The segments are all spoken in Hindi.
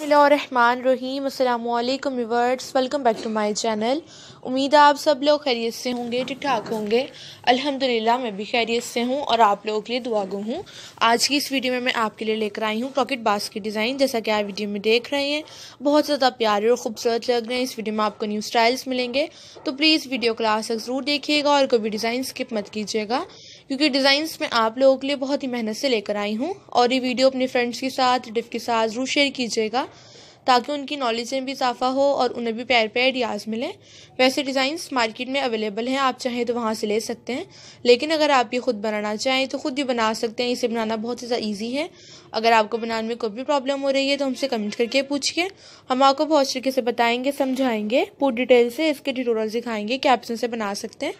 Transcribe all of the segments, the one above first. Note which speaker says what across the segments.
Speaker 1: बसमीम viewers welcome back to my channel उम्मीद है आप सब लोग खैरियत से होंगे ठीक ठाक होंगे अल्हम्दुलिल्लाह मैं भी खैरियत से हूँ और आप लोगों के लिए दुआ गु हूँ आज की इस वीडियो में मैं आपके लिए लेकर आई हूँ पॉकेट बास के डिज़ाइन जैसा कि आप वीडियो में देख रहे हैं बहुत ज़्यादा प्यारे और खूबसूरत लग रहे हैं इस वीडियो में आपको न्यू स्टाइल्स मिलेंगे तो प्लीज़ वीडियो क्लास तक ज़रूर देखिएगा और कोई भी डिज़ाइन स्किप मत कीजिएगा क्योंकि डिज़ाइंस मैं आप लोगों के लिए बहुत ही मेहनत से लेकर आई हूँ और ये वीडियो अपने फ्रेंड्स के साथ डिफ़ के साथ ज़रूर शेयर कीजिएगा ताकि उनकी नॉलेज में भी इजाफा हो और उन्हें भी पैर पैर आइडियाज़ मिले वैसे डिज़ाइंस मार्केट में अवेलेबल हैं आप चाहें तो वहाँ से ले सकते हैं लेकिन अगर आप ये खुद बनाना चाहें तो खुद ही बना सकते हैं इसे बनाना बहुत ज़्यादा ईजी है अगर आपको बनाने में कोई भी प्रॉब्लम हो रही है तो हमसे कमेंट करके पूछिए हम आपको बहुत तरीके से बताएंगे समझाएंगे पूरी डिटेल से इसके ट्यूटोरियल दिखाएंगे कि आप इसे बना सकते हैं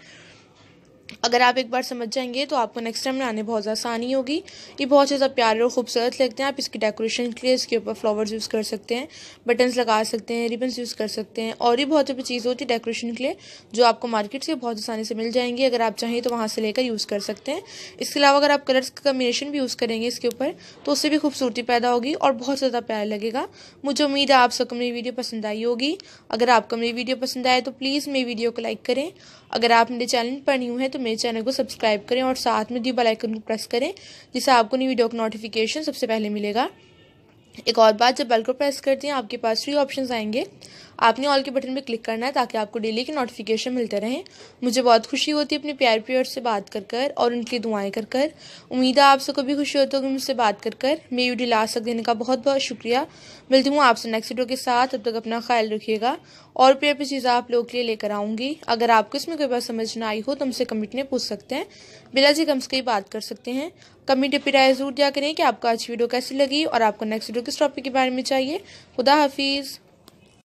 Speaker 1: अगर आप एक बार समझ जाएंगे तो आपको नेक्स्ट टाइम बनाने बहुत आसानी होगी ये बहुत ज़्यादा प्यारे और खूबसूरत लगते हैं आप इसकी डेकोरेशन के लिए इसके ऊपर फ्लावर्स यूज़ कर सकते हैं बटन्स लगा सकते हैं रिबन्स यूज़ कर सकते हैं और भी बहुत ज़्यादा चीज़ होती है डेकोरेशन के लिए जो आपको मार्केट से बहुत आसानी से मिल जाएंगी अगर आप चाहें तो वहाँ से लेकर यूज़ कर सकते हैं इसके अलावा अगर आप कलर्स का कम्बिनेशन भी यूज़ करेंगे इसके ऊपर तो उससे भी खूबसूरती पैदा होगी और बहुत ज़्यादा प्यार लगेगा मुझे उम्मीद है आप सबको मेरी वीडियो पसंद आई होगी अगर आपको मेरी वीडियो पसंद आए तो प्लीज़ मेरी वीडियो को लाइक करें अगर आप मेरे चैनल पर न्यू हैं तो तो मेरे चैनल को सब्सक्राइब करें और साथ में दी बेल आइकन को प्रेस करें जिससे आपको नई वीडियो का नोटिफिकेशन सबसे पहले मिलेगा एक और बात जब बेल को प्रेस करते हैं आपके पास थ्री ऑप्शन आएंगे आपने ऑल के बटन पर क्लिक करना है ताकि आपको डेली के नोटिफिकेशन मिलते रहें मुझे बहुत खुशी होती है अपने प्यार प्यार से बात कर कर और उनकी दुआएं कर कर उम्मीद है आप सबको भी खुशी होती होगी मुझसे बात कर कर यू डी लास्ट तक देने का बहुत बहुत शुक्रिया मिलती हूँ आपसे नेक्स्ट वीडियो के साथ अब तक अपना ख्याल रखिएगा और प्यार पर चीज़ें आप लोगों के लिए लेकर आऊँगी अगर आपको इसमें कोई बात समझ ना आई हो तो हमसे कमेंट में पूछ सकते हैं बिला जी कम से कहीं बात कर सकते हैं कमेंट पर राय जरूर दिया करें कि आपको आज वीडियो कैसी लगी और आपको नेक्स्ट वीडियो किस टॉपिक के बारे में चाहिए खुदा हाफिज़